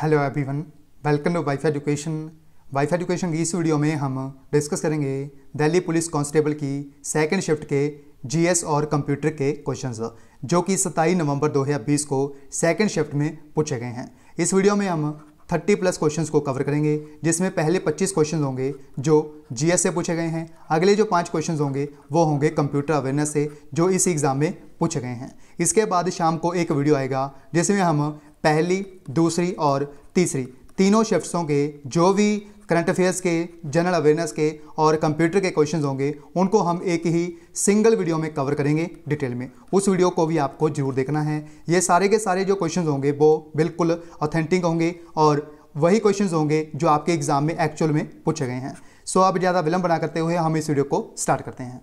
Hello everyone welcome to wife education wife education की इस video में हम डिस्कस करेंगे दिल्ली पुलिस कांस्टेबल की सेकंड शिफ्ट के जीएस और कंप्यूटर के क्वेश्चंस जो कि 27 नवंबर 2020 को सेकंड शिफ्ट में पूछे गए हैं इस वीडियो में हम 30 प्लस क्वेश्चंस को कवर करेंगे जिसमें पहले 25 क्वेश्चंस होंगे जो जीएस से पूछे गए हैं अगले जो पांच क्वेश्चंस होंगे वो होंगे कंप्यूटर अवेयरनेस से जो इस एग्ज़ाम में पूछे गए हैं इसके बाद शाम को एक वीडियो आएगा जिसमें हम पहली दूसरी और तीसरी तीनों शिफ्ट्सों के जो भी करंट अफेयर्स के जनरल अवेयरनेस के और कंप्यूटर के क्वेश्चंस होंगे उनको हम एक ही सिंगल वीडियो में कवर करेंगे डिटेल में उस वीडियो को भी आपको जरूर देखना है ये सारे के सारे जो क्वेश्चंस होंगे वो बिल्कुल ऑथेंटिक होंगे और वही क्वेश्चंस होंगे जो आपके एग्ज़ाम में एक्चुअल में पूछे गए हैं सो so, अब ज़्यादा विलंब बना करते हुए हम इस वीडियो को स्टार्ट करते हैं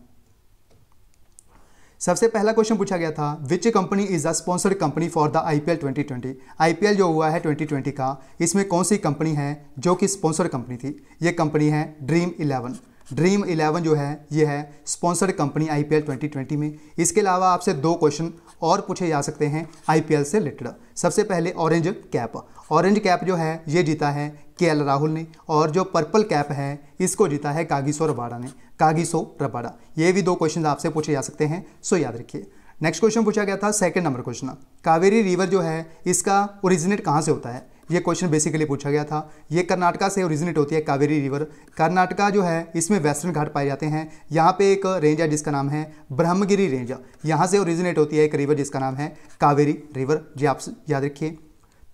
सबसे पहला क्वेश्चन पूछा गया था which company is the sponsored company for the I P L twenty twenty I P L जो हुआ है ट्वेंटी ट्वेंटी का इसमें कौन सी कंपनी है जो कि स्पॉन्सर्ड कंपनी थी ये कंपनी है ड्रीम इलेवन ड्रीम इलेवन जो है ये है sponsored company I P L twenty twenty में इसके अलावा आपसे दो क्वेश्चन और पूछे जा सकते हैं आईपीएल से रिलेटेड सबसे पहले ऑरेंज कैप ऑरेंज कैप जो है ये जीता है के राहुल ने और जो पर्पल कैप है इसको जीता है कागिसो रबाड़ा ने कागिसो रबाड़ा ये भी दो क्वेश्चन आपसे पूछे जा सकते हैं सो याद रखिए नेक्स्ट क्वेश्चन पूछा गया था second number question Kaveri river जो है इसका ओरिजिनेट कहाँ से होता है ये क्वेश्चन बेसिकली पूछा गया था ये कर्नाटका से ओरिजिनेट होती है कावेरी रिवर कर्नाटका जो है इसमें वेस्टर्न घाट पाए जाते हैं यहाँ पे एक रेंज है जिसका नाम है ब्रह्मगिरी रेंज यहाँ से ओरिजिनेट होती है एक रिवर जिसका नाम है कावेरी रिवर जी आप याद रखिए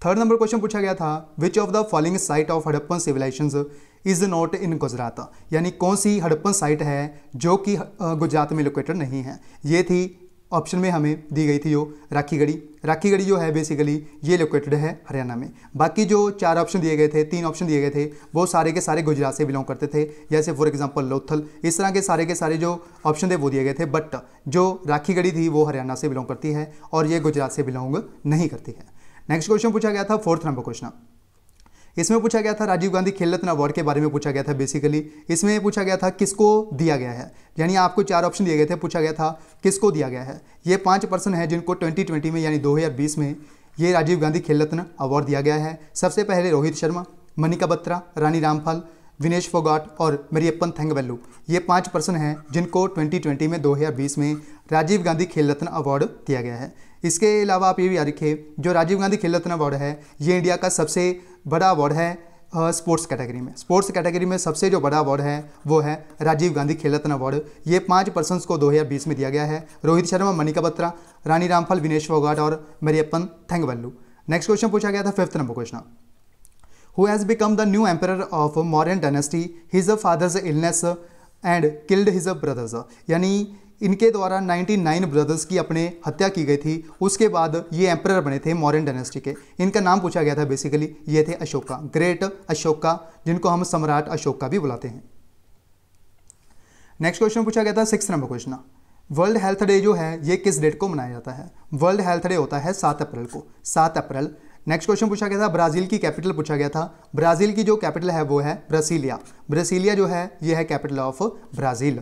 थर्ड नंबर क्वेश्चन पूछा गया था which of the following site of Harappan civilization is not in Gujarat यानी कौन सी हड़प्पन साइट है जो कि गुजरात में लोकेटेड नहीं है ये थी ऑप्शन में हमें दी गई थी जो राखी गढ़ी जो है बेसिकली ये लोकेटेड है हरियाणा में बाकी जो चार ऑप्शन दिए गए थे तीन ऑप्शन दिए गए थे वो सारे के सारे गुजरात से बिलोंग करते थे जैसे फॉर एग्जांपल लोथल इस तरह के सारे के सारे जो ऑप्शन थे वो दिए गए थे बट जो राखी गढ़ी थी वो हरियाणा से बिलोंग करती है और ये गुजरात से बिलोंग नहीं करती है नेक्स्ट क्वेश्चन पूछा गया था फोर्थ नंबर क्वेश्चन इसमें पूछा गया था राजीव गांधी खेल रत्न अवार्ड के बारे में पूछा गया था बेसिकली इसमें पूछा गया था किसको दिया गया है यानी आपको चार ऑप्शन दिए गए थे पूछा गया था किसको दिया गया है ये पांच पर्सन है जिनको 2020 में यानी 2020 में ये राजीव गांधी खेल रत्न अवार्ड दिया गया है सबसे पहले रोहित शर्मा मनिका बत्रा रानी रामफल विनेश फोगाट और मरियप्पन थेंगवेल्लू ये पांच पर्सन हैं जिनको 2020 में 2020 में राजीव गांधी खेल रत्न अवार्ड दिया गया है इसके अलावा आप ये भी याद रखिए जो राजीव गांधी खेल रत्न अवार्ड है ये इंडिया का सबसे बड़ा अवार्ड है स्पोर्ट्स कैटेगरी में स्पोर्ट्स कैटेगरी में सबसे जो बड़ा अवार्ड है वो है राजीव गांधी खेल रत्न अवार्ड ये पांच पर्सन को 2020 में दिया गया है रोहित शर्मा मनिका बत्रा रानी रामफल विनेश फोगाट और मरियप्पन थेंगवेल्लू नेक्स्ट क्वेश्चन पूछा गया था fifth number question who has become the new emperor of Mauryan dynasty. His father's illness and killed his brothers. यानी इनके द्वारा 99 ब्रदर्स की अपने हत्या की गई थी उसके बाद ये एम्पर बने थे मौर्यन डायनेस्टी के इनका नाम पूछा गया था बेसिकली ये थे अशोका ग्रेट अशोका जिनको हम सम्राट अशोका भी बुलाते हैं नेक्स्ट क्वेश्चन पूछा गया था six number question world health day जो है ये किस डेट को मनाया जाता है वर्ल्ड हेल्थ डे होता है सात अप्रैल को सात अप्रैल नेक्स्ट क्वेश्चन पूछा गया था ब्राजील की कैपिटल पूछा गया था ब्राजील की जो कैपिटल है वो है ब्रासीलिया ब्रासीलिया जो है ये है कैपिटल ऑफ ब्राजील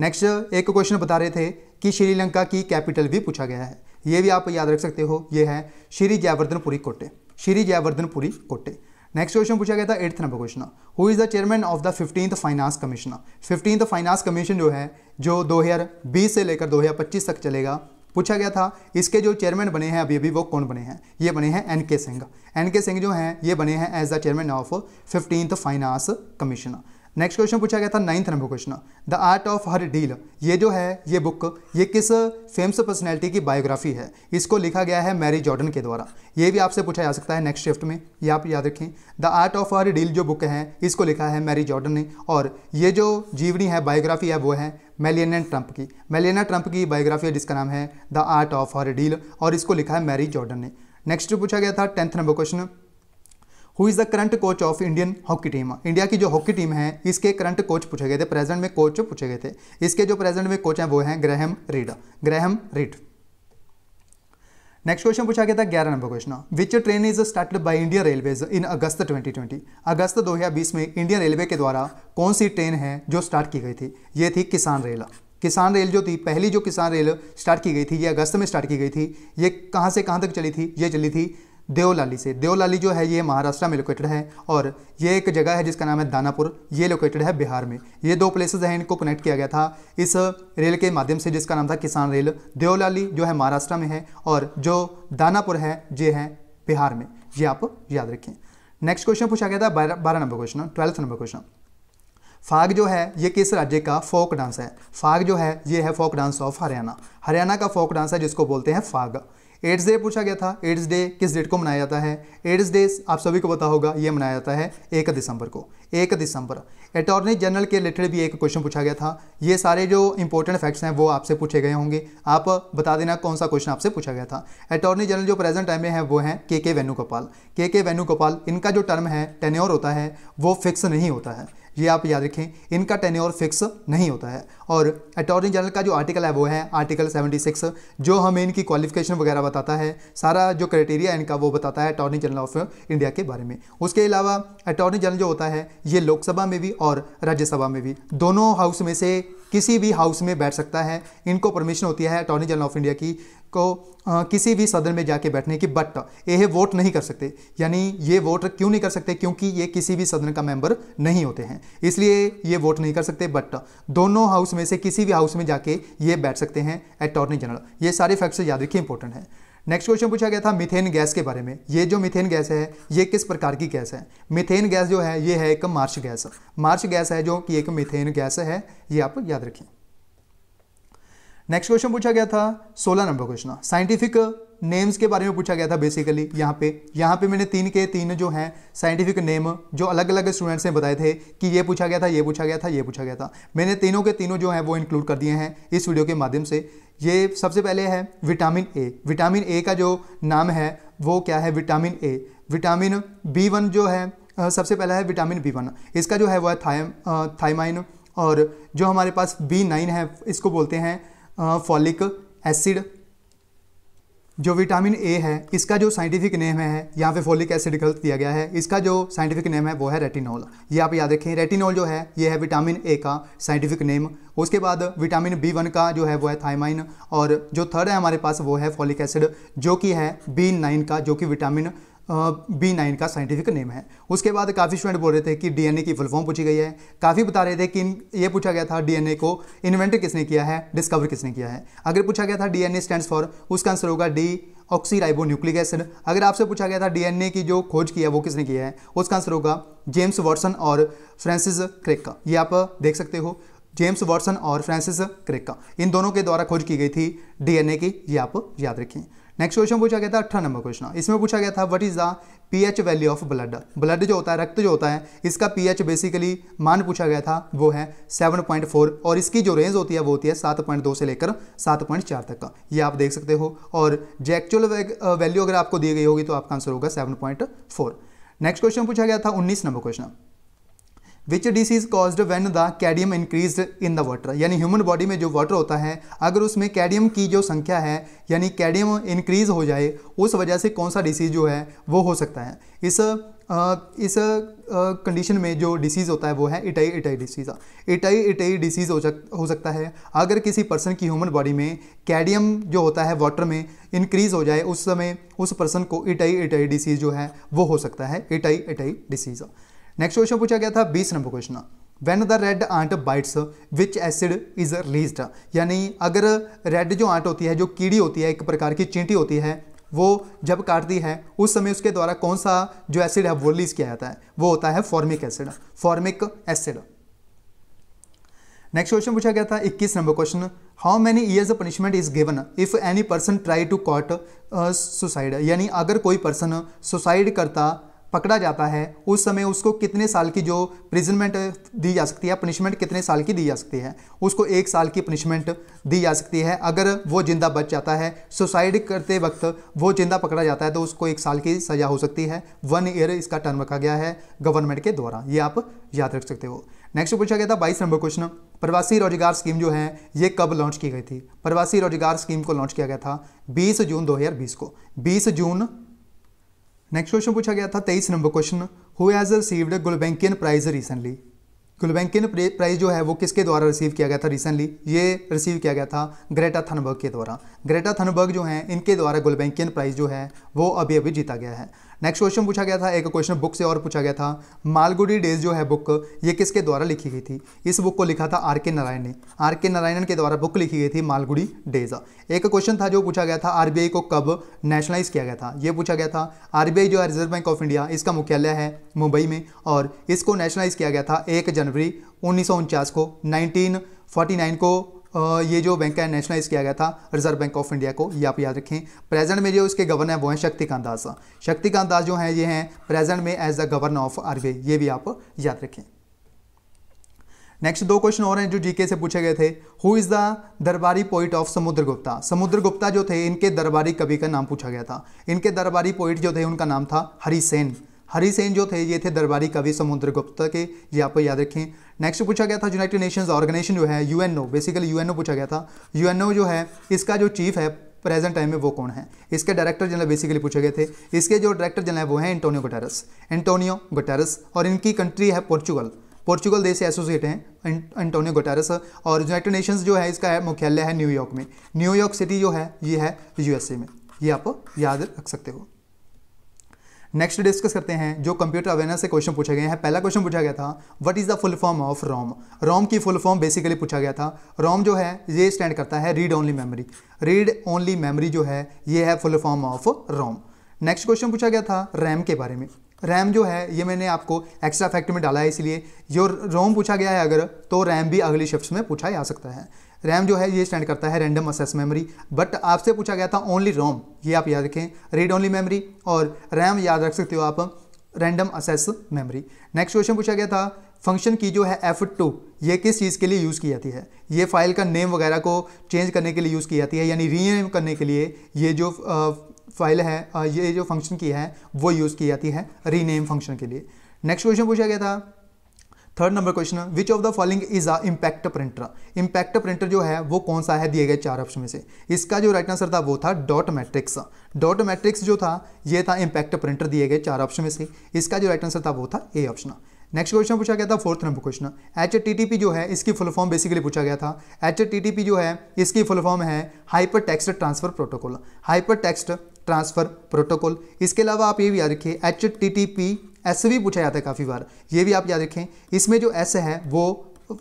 नेक्स्ट एक क्वेश्चन बता रहे थे कि श्रीलंका की कैपिटल भी पूछा गया है ये भी आप याद रख सकते हो ये है श्री जयवर्धनपुरी कोटे श्री जयवर्धनपुरी कोटे नेक्स्ट क्वेश्चन पूछा गया था eighth number question who is the chairman of the fifteenth finance commissioner fifteenth finance commission जो है जो 2020 से लेकर 2025 तक चलेगा पूछा गया था इसके जो चेयरमैन बने हैं अभी अभी वो कौन बने हैं ये बने हैं एन के सिंह एन के सिंह जो हैं ये बने हैं as the chairman of fifteenth finance commission next question पूछा गया था ninth number question the art of her deal ये जो है ये बुक ये किस फेमस पर्सनैलिटी की बायोग्राफी है इसको लिखा गया है मैरी जॉर्डन के द्वारा ये भी आपसे पूछा जा सकता है नेक्स्ट शिफ्ट में ये आप याद रखें the art of her deal जो बुक है इसको लिखा है मैरी जॉर्डन ने और ये जो जीवनी है बायोग्राफी है वो है मेलियना ट्रंप की मेलियना ट्रंप की बायोग्राफी है जिसका नाम है the art of her deal और इसको लिखा है मैरी जॉर्डन ने नेक्स्ट पूछा गया था tenth number question who is the current coach of Indian hockey team India की जो हॉकी टीम है इसके करंट कोच पूछे गए थे प्रेजेंट में कोच पूछे गए थे इसके जो प्रेजेंट में कोच हैं वो हैं Graham Reid Graham Reid next question पूछा गया था ग्यारह number question which train is started by India railways in August 2020 August 2020 में इंडियन रेलवे के द्वारा कौन सी ट्रेन है जो स्टार्ट की गई थी ये थी किसान रेल किसान रेल जो थी पहली जो किसान रेल स्टार्ट की गई थी ये अगस्त में स्टार्ट की गई थी ये कहाँ से कहाँ तक चली थी ये चली थी देवलाली से देवलाली जो है ये महाराष्ट्र में लोकेटेड है और ये एक जगह है जिसका नाम है दानापुर ये लोकेटेड है बिहार में ये दो प्लेसेस हैं इनको कनेक्ट किया गया था इस रेल के माध्यम से जिसका नाम था किसान रेल देवलाली जो है महाराष्ट्र में है और जो दानापुर है ये है बिहार में ये आप याद रखें नेक्स्ट क्वेश्चन पूछा गया था बारह number question twelfth number question Phag जो है ये किस राज्य का फोक डांस है फाग जो है ये है folk dance of Haryana Haryana का फोक डांस है जिसको बोलते हैं फाग एड्स डे पूछा गया था एड्स डे किस डेट को मनाया जाता है एड्स डे आप सभी को पता होगा ये मनाया जाता है एक दिसंबर को एक दिसंबर अटॉर्नी जनरल के रिलेटेड भी एक क्वेश्चन पूछा गया था ये सारे जो इंपॉर्टेंट फैक्ट्स हैं वो आपसे पूछे गए होंगे आप बता देना कौन सा क्वेश्चन आपसे पूछा गया था अटॉर्नी जनरल जो प्रेजेंट टाइम में है वो है के के वेणुगोपाल के के वेणुगोपाल इनका जो टर्म है टेन्योर होता है वो फिक्स नहीं होता है ये आप याद रखें इनका टेन्योर फिक्स नहीं होता है और अटॉर्नी जनरल का जो आर्टिकल है वो है आर्टिकल 76 जो हमें इनकी क्वालिफिकेशन वगैरह बताता है सारा जो क्राइटेरिया इनका वो बताता है अटॉर्नी जनरल ऑफ इंडिया के बारे में उसके अलावा अटॉर्नी जनरल जो होता है ये लोकसभा में भी और राज्यसभा में भी दोनों हाउस में से किसी भी हाउस में बैठ सकता है इनको परमिशन होती है अटॉर्नी जनरल ऑफ इंडिया की को आ, किसी भी सदन में जाके बैठने की बट यह वोट नहीं कर सकते यानी ये वोट क्यों नहीं कर सकते क्योंकि ये किसी भी सदन का मेंबर नहीं होते हैं इसलिए ये वोट नहीं कर सकते बट दोनों हाउस में से किसी भी हाउस में जाके ये बैठ सकते हैं अटॉर्नी जनरल ये सारे फैक्ट्स याद रखिए इंपॉर्टेंट है नेक्स्ट क्वेश्चन पूछा गया था मिथेन गैस के बारे में ये जो मिथेन गैस है ये किस प्रकार की गैस है मिथेन गैस जो है ये है एक मार्च गैस मार्च गैस है जो कि एक मिथेन गैस है ये आप याद रखें नेक्स्ट क्वेश्चन पूछा गया था सोलह नंबर क्वेश्चन साइंटिफिक नेम्स के बारे में पूछा गया था बेसिकली यहाँ पे यहाँ पे मैंने तीन के तीन जो हैं साइंटिफिक नेम जो अलग अलग स्टूडेंट्स ने बताए थे कि ये पूछा गया था ये पूछा गया था ये पूछा गया था मैंने तीनों के तीनों जो हैं वो इंक्लूड कर दिए हैं इस वीडियो के माध्यम से ये सबसे पहले है विटामिन ए विटामिन ए का जो नाम है वो क्या है vitamin A vitamin B one जो है सबसे पहला है विटामिन बी वन इसका जो है वह थाइम थाइमाइन और जो हमारे पास बी नाइन है इसको बोलते हैं फॉलिक एसिड जो विटामिन ए है इसका जो साइंटिफिक नेम है यहाँ पे फोलिक एसिड गलत दिया गया है इसका जो साइंटिफिक नेम है वो है रेटिनॉल ये आप याद रखें रेटिनॉल जो है ये है विटामिन ए का साइंटिफिक नेम उसके बाद विटामिन बी वन का जो है वो है थाइमाइन और जो थर्ड है हमारे पास वो है फॉलिक एसिड जो कि है बी नाइन का जो कि विटामिन बी नाइन का साइंटिफिक नेम है उसके बाद काफ़ी स्टूडेंट बोल रहे थे कि डीएनए की फुल फॉर्म पूछी गई है काफ़ी बता रहे थे कि ये पूछा गया था डीएनए को इन्वेंट किसने किया है डिस्कवर किसने किया है अगर पूछा गया था डीएनए स्टैंड्स फॉर उसका आंसर होगा डी ऑक्सीराइबो न्यूक्लिक एसिड अगर आपसे पूछा गया था डीएनए की जो खोज किया है वो किसने किया है उसका आंसर होगा जेम्स वॉटसन और फ्रांसिस क्रेक का ये आप देख सकते हो जेम्स वॉटसन और फ्रांसिस क्रेक का इन दोनों के द्वारा खोज की गई थी डीएनए की ये आप याद रखें नेक्स्ट क्वेश्चन पूछा गया था अठारह नंबर क्वेश्चन इसमें पूछा गया था what is the pH value of blood blood जो होता है रक्त जो होता है इसका पीएच बेसिकली मान पूछा गया था वो है 7.4 और इसकी जो रेंज होती है वो होती है 7.2 से लेकर 7.4 तक का ये आप देख सकते हो और जो एक्चुअल वैल्यू अगर आपको दी गई होगी तो आपका आंसर होगा फोर नेक्स्ट क्वेश्चन पूछा गया था उन्नीस number question which disease caused when the cadmium increase in the water यानी ह्यूमन बॉडी में जो वाटर होता है अगर उसमें कैडियम की जो संख्या है यानी कैडियम इंक्रीज हो जाए उस वजह से कौन सा डिसीज़ जो है वो हो सकता है इस इस कंडीशन में जो डिसीज़ होता है वो है itai itai disease itai itai disease हो सक हो सकता है अगर किसी पर्सन की ह्यूमन बॉडी में कैडियम जो होता है वाटर में इंक्रीज़ हो जाए उस समय उस पर्सन को इटाई इटाई डिसीज़ जो है वो हो सकता है itai itai disease next question पूछा गया था बीस number question when the red ant bites which acid is release यानी अगर रेड जो आंट होती है जो कीड़ी होती है एक प्रकार की चींटी होती है वो जब काटती है उस समय उसके द्वारा कौन सा जो एसिड है वो रिलीज किया जाता है वो होता है formic acid formic acid next question पूछा गया था 21 number question how many years punishment is given if any person try to commit suicide यानी अगर कोई पर्सन सुसाइड करता पकड़ा जाता है उस समय उसको कितने साल की जो प्रिजनमेंट दी जा सकती है पनिशमेंट कितने साल की दी जा सकती है उसको एक साल की पनिशमेंट दी जा सकती है अगर वो जिंदा बच जाता है सुसाइड करते वक्त वो जिंदा पकड़ा जाता है तो उसको एक साल की सज़ा हो सकती है वन ईयर इसका टर्म रखा गया है गवर्नमेंट के द्वारा ये आप याद रख सकते हो नेक्स्ट पूछा गया था बाईस नंबर क्वेश्चन प्रवासी रोजगार स्कीम जो है ये कब लॉन्च की गई थी प्रवासी रोजगार स्कीम को लॉन्च किया गया था 20 जून 2020 को 20 जून नेक्स्ट क्वेश्चन पूछा गया था तेईस number question who has received Gulbenkian prize recently Gulbenkian prize जो है वो किसके द्वारा रिसीव किया गया था रिसेंटली ये रिसीव किया गया था ग्रेटा थनबर्ग के द्वारा ग्रेटा थनबर्ग जो है इनके द्वारा गुलबेंकियन प्राइज जो है वो अभी अभी जीता गया है नेक्स्ट क्वेश्चन पूछा गया था एक क्वेश्चन बुक से और पूछा गया था मालगुडी डेज जो है बुक ये किसके द्वारा लिखी गई थी इस बुक को लिखा था आर के नारायण ने आर के नारायणन के द्वारा बुक लिखी गई थी मालगुडी डेज एक क्वेश्चन था जो पूछा गया था आरबीआई को कब नेशनलाइज किया गया था ये पूछा गया था आरबीआई जो है रिजर्व बैंक ऑफ इंडिया इसका मुख्यालय है मुंबई में और इसको नेशनलाइज किया गया था एक जनवरी उन्नीस को नाइनटीन को ये जो बैंक है नेशनलाइज किया गया था रिजर्व बैंक ऑफ इंडिया को ये आप याद रखें प्रेजेंट में जो इसके गवर्नर हैं वो हैं शक्तिकांत दास शक्तिकांत दास जो हैं ये हैं प्रेजेंट में as the governor of RBI ये भी आप याद रखें नेक्स्ट दो क्वेश्चन और हैं जो जीके से पूछे गए थे हु इज़ द दरबारी पोइट ऑफ समुद्र गुप्ता समुद्र गुप्ता जो थे इनके दरबारी कवि का नाम पूछा गया था इनके दरबारी पोइट जो थे उनका नाम था हरिसेन हरी सेन जो थे ये थे दरबारी कवि समुद्र गुप्ता के ये आपको याद रखें नेक्स्ट पूछा गया था यूनाइटेड नेशंस ऑर्गेनाइजेशन जो है यूएनओ बेसिकली यूएनओ पूछा गया था यूएनओ जो है इसका जो चीफ है प्रेजेंट टाइम में वो कौन है इसके डायरेक्टर जनरल बेसिकली पूछे गए थे इसके जो डायरेक्टर जनरल है वो है एंटोनियो गुटेरस एंटोनियो गुटेरस और इनकी कंट्री है पोर्चुगल पोर्चुगल देश से एसोसिएट हैं एंटोनियो गुटेरस और यूनाइटेड नेशंस जो है इसका है मुख्यालय है न्यूयॉर्क में न्यूयॉर्क सिटी जो है ये है यूएसए में ये आप याद रख सकते हो नेक्स्ट डिस्कस करते हैं जो कंप्यूटर अवेयरनेस से क्वेश्चन पूछे गए हैं पहला क्वेश्चन पूछा गया था what is the full form of ROM ROM की फुल फॉर्म बेसिकली पूछा गया था रोम जो है ये स्टैंड करता है read only memory read only memory जो है ये है full form of ROM next question पूछा गया था रैम के बारे में रैम जो है ये मैंने आपको एक्स्ट्रा फैक्ट में डाला है इसलिए जो रोम पूछा गया है अगर तो रैम भी अगली शिफ्ट में पूछा जा सकता है रैम जो है ये स्टैंड करता है रैंडम असेस मेमोरी बट आपसे पूछा गया था ओनली रोम ये आप याद रखें रीड ओनली मेमोरी और रैम याद रख सकते हो आप random access memory next question पूछा गया था फंक्शन की जो है एफ टू ये किस चीज़ के लिए यूज़ की जाती है ये फाइल का नेम वगैरह को चेंज करने के लिए यूज़ की जाती है यानी रीनेम करने के लिए ये जो फाइल है ये जो फंक्शन की है वो यूज़ की जाती है रीनेम फंक्शन के लिए नेक्स्ट क्वेश्चन पूछा गया था third number question which of the following is a impact printer impact printer जो है वो कौन सा है दिए गए चार ऑप्शन में से इसका जो राइट आंसर था वो था डॉट मैट्रिक्स डॉट मैट्रिक्स जो था ये था इम्पैक्ट प्रिंटर दिए गए चार ऑप्शन में से इसका जो राइट आंसर था वो था ए ऑप्शन नेक्स्ट क्वेश्चन पूछा गया था फोर्थ नंबर क्वेश्चन एच जो है इसकी फुल फॉर्म बेसिकली पूछा गया था एच जो है इसकी फुल फॉर्म है hyper text transfer protocol hyper text transfer protocol इसके अलावा आप ये भी याद रखिए एच एस भी पूछा जाता है काफ़ी बार ये भी आप याद रखें इसमें जो एस है वो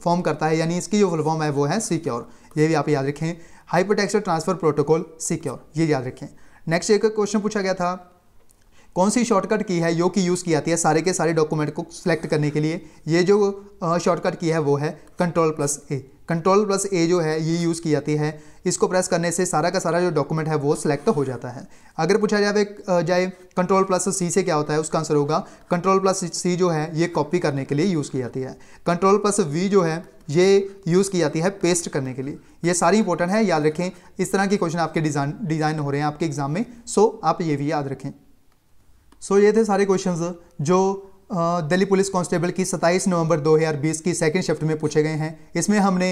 फॉर्म करता है यानी इसकी जो फुल फॉर्म है वो है सिक्योर ये भी आप याद रखें हाइपरटेक्सचर ट्रांसफर प्रोटोकॉल सिक्योर ये याद रखें नेक्स्ट एक क्वेश्चन पूछा गया था कौन सी शॉर्टकट की है यो की यूज़ की जाती है सारे के सारे डॉक्यूमेंट को सिलेक्ट करने के लिए ये जो शॉर्टकट की है वो है control plus A control plus A जो है ये यूज़ की जाती है इसको प्रेस करने से सारा का सारा जो डॉक्यूमेंट है वो सिलेक्ट तो हो जाता है अगर पूछा जाए जाए कंट्रोल प्लस सी से क्या होता है उसका आंसर होगा कंट्रोल प्लस सी जो है ये कॉपी करने के लिए यूज़ की जाती है कंट्रोल प्लस वी जो है ये यूज़ की जाती है पेस्ट करने के लिए ये सारी इंपॉर्टेंट है याद रखें इस तरह के क्वेश्चन आपके डिज़ाइन डिज़ाइन हो रहे हैं आपके एग्जाम में सो आप ये भी याद रखें सो ये थे सारे क्वेश्चन जो दिल्ली पुलिस कांस्टेबल की 27 नवंबर 2020 की सेकंड शिफ्ट में पूछे गए हैं इसमें हमने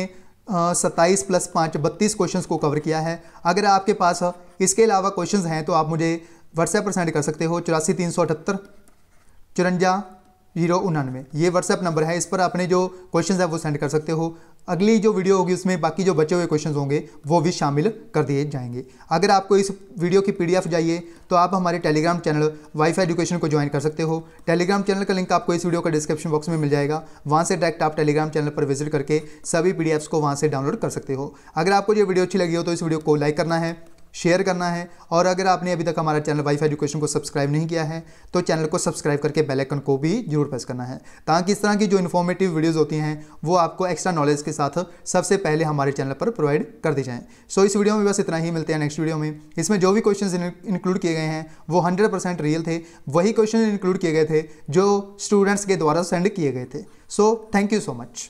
सत्ताईस प्लस पाँच बत्तीस क्वेश्चन को कवर किया है अगर आपके पास इसके अलावा क्वेश्चन हैं तो आप मुझे व्हाट्सएप पर सेंड कर सकते हो चौरासी तीन सौ अठहत्तर चुरंजा जीरो उन्नानवे ये व्हाट्सएप नंबर है इस पर अपने जो क्वेश्चन है वो सेंड कर सकते हो अगली जो वीडियो होगी उसमें बाकी जो बचे हुए क्वेश्चन होंगे वो भी शामिल कर दिए जाएंगे अगर आपको इस वीडियो की पीडीएफ चाहिए तो आप हमारे टेलीग्राम चैनल वाईफाई एजुकेशन को ज्वाइन कर सकते हो टेलीग्राम चैनल का लिंक आपको इस वीडियो का डिस्क्रिप्शन बॉक्स में मिल जाएगा वहाँ से डायरेक्ट आप टेलीग्राम चैनल पर विजिट करके सभी पी को वहाँ से डाउनलोड कर सकते हो अगर आपको ये वीडियो अच्छी लगी हो तो इस वीडियो को लाइक करना है शेयर करना है और अगर आपने अभी तक हमारा चैनल वाइफ एजुकेशन को सब्सक्राइब नहीं किया है तो चैनल को सब्सक्राइब करके आइकन को भी जरूर प्रेस करना है ताकि इस तरह की जो इन्फॉर्मेटिव वीडियोज़ होती हैं वो आपको एक्स्ट्रा नॉलेज के साथ सबसे पहले हमारे चैनल पर प्रोवाइड कर दी जाएँ सो इस वीडियो में बस इतना ही मिलते हैं नेक्स्ट वीडियो में इसमें जो भी क्वेश्चन इंक्लूड किए गए हैं वो हंड्रेड रियल थे वही क्वेश्चन इंक्लूड किए गए थे जो स्टूडेंट्स के द्वारा सेंड किए गए थे so thank you so much